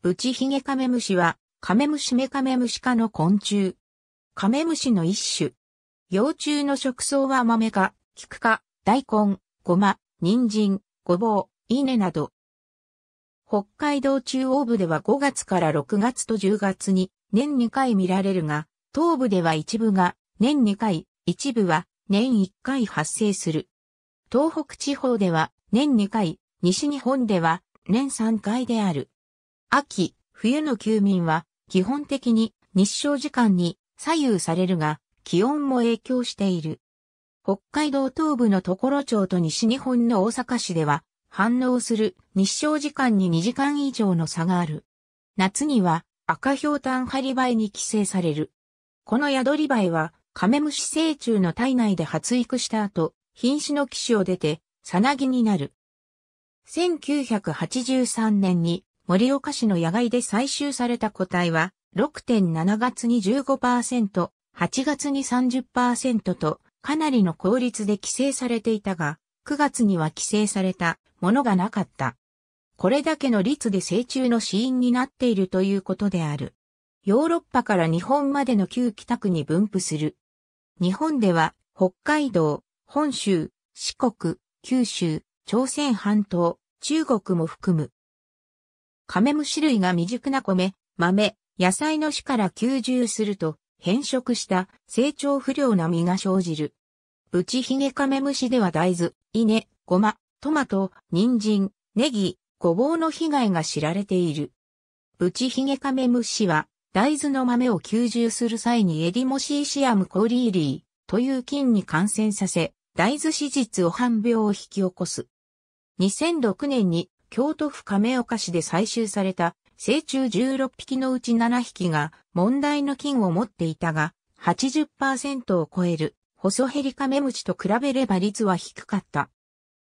ブチヒゲカメムシは、カメムシメカメムシ科の昆虫。カメムシの一種。幼虫の食草は豆か、菊か、大根、ごま、人参、ごぼう、稲など。北海道中央部では5月から6月と10月に年2回見られるが、東部では一部が年2回、一部は年1回発生する。東北地方では年2回、西日本では年3回である。秋、冬の休眠は基本的に日照時間に左右されるが気温も影響している。北海道東部の所町と西日本の大阪市では反応する日照時間に2時間以上の差がある。夏には赤氷炭張り梅に寄生される。この宿り梅はカメムシ成虫の体内で発育した後、瀕死の騎士を出て、さなぎになる。1983年に盛岡市の野外で採集された個体は、6.7月に15%、8月に30%と、かなりの効率で規制されていたが、9月には規制されたものがなかった。これだけの率で成虫の死因になっているということである。ヨーロッパから日本までの旧北区に分布する。日本では北海道、本州、四国、九州、朝鮮半島、中国も含む。カメムシ類が未熟な米、豆、野菜の種から吸収すると変色した成長不良な実が生じる。ブチヒゲカメムシでは大豆、稲、ごま、トマト、人参、ネギ、ごぼうの被害が知られている。ブチヒゲカメムシは大豆の豆を吸収する際にエディモシーシアムコリーリーという菌に感染させ、大豆脂実を半病を引き起こす。2006年に京都府亀岡市で採集された、成虫16匹のうち7匹が問題の菌を持っていたが、80%を超える、細ヘリカメムシと比べれば率は低かった。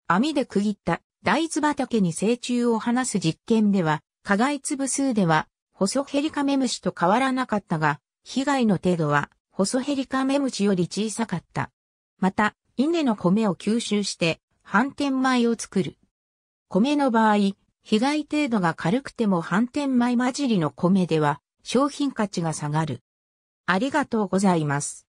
網で区切った大豆畑に成虫を放す実験では、加害粒数では、細ヘリカメムシと変わらなかったが、被害の程度は、細ヘリカメムシより小さかった。また、稲の米を吸収して、反転米を作る。米の場合、被害程度が軽くても反転米混じりの米では商品価値が下がる。ありがとうございます。